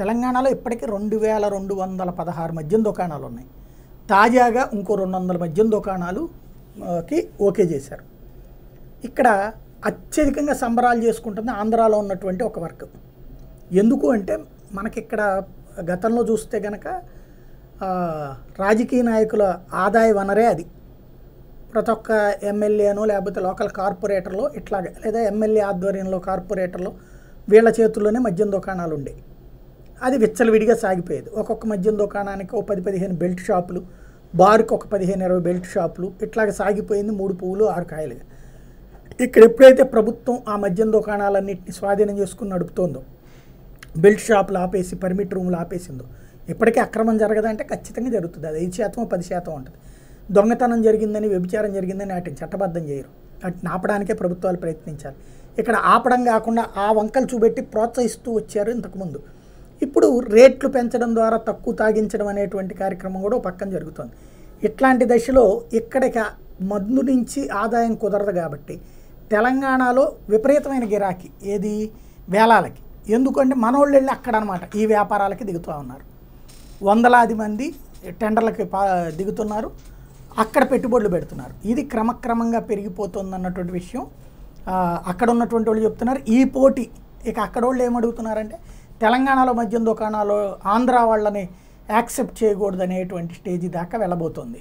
తెలంగాణలో ఇప్పటికీ రెండు వేల రెండు వందల పదహారు మద్యం దుకాణాలు ఉన్నాయి తాజాగా ఇంకో రెండు వందల మద్యం దుకాణాలుకి ఓకే చేశారు ఇక్కడ అత్యధికంగా సంబరాలు చేసుకుంటుంది ఆంధ్రాలో ఉన్నటువంటి ఒక వర్గం ఎందుకు అంటే మనకిక్కడ గతంలో చూస్తే గనక రాజకీయ నాయకుల ఆదాయ వనరే అది ప్రతి ఒక్క ఎమ్మెల్యేను లేకపోతే లోకల్ కార్పొరేటర్లో ఇట్లాగే లేదా ఎమ్మెల్యే ఆధ్వర్యంలో కార్పొరేటర్లో వీళ్ళ చేతుల్లోనే మద్యం దుకాణాలు ఉండేవి అది విచ్చలవిడిగా సాగిపోయేది ఒక్కొక్క మద్యం దుకాణానికి ఒక పది పదిహేను బెల్ట్ షాపులు బార్కి ఒక పదిహేను ఇరవై బెల్ట్ షాపులు ఇట్లాగ సాగిపోయింది మూడు పువ్వులు ఆరు కాయలుగా ఇక్కడ ఎప్పుడైతే ప్రభుత్వం ఆ మద్యం దుకాణాలన్నింటినీ స్వాధీనం చేసుకుని నడుపుతోందో బెల్ట్ షాపులు ఆపేసి పర్మిట్ రూములు ఆపేసిందో ఎప్పటికీ అక్రమం జరగదంటే ఖచ్చితంగా జరుగుతుంది అది ఐదు శాతం పది శాతం ఉంటుంది దొంగతనం జరిగిందని వ్యభిచారం జరిగిందని వాటిని చట్టబద్ధం చేయరు వాటిని ఆపడానికే ప్రభుత్వాలు ప్రయత్నించాలి ఇక్కడ ఆపడం కాకుండా ఆ వంకలు చూపెట్టి ప్రోత్సహిస్తూ వచ్చారు ఇంతకుముందు ఇప్పుడు రేట్లు పెంచడం ద్వారా తక్కువ తాగించడం అనేటువంటి కార్యక్రమం కూడా పక్కన జరుగుతుంది ఇట్లాంటి దశలో ఇక్కడికి మందు నుంచి ఆదాయం కుదరదు కాబట్టి తెలంగాణలో విపరీతమైన గిరాకీ ఏది వేలాలకి ఎందుకంటే మనోళ్ళు వెళ్ళి అక్కడ అనమాట ఈ వ్యాపారాలకి దిగుతూ ఉన్నారు వందలాది మంది టెండర్లకి దిగుతున్నారు అక్కడ పెట్టుబడులు పెడుతున్నారు ఇది క్రమక్రమంగా పెరిగిపోతుంది అన్నటువంటి విషయం అక్కడ ఉన్నటువంటి వాళ్ళు చెప్తున్నారు ఈ పోటీ ఇక అక్కడ వాళ్ళు ఏమడుగుతున్నారంటే తెలంగాణలో మద్యం దుకాణాలు ఆంధ్ర వాళ్ళని యాక్సెప్ట్ చేయకూడదు అనేటువంటి స్టేజ్ దాకా వెళ్ళబోతుంది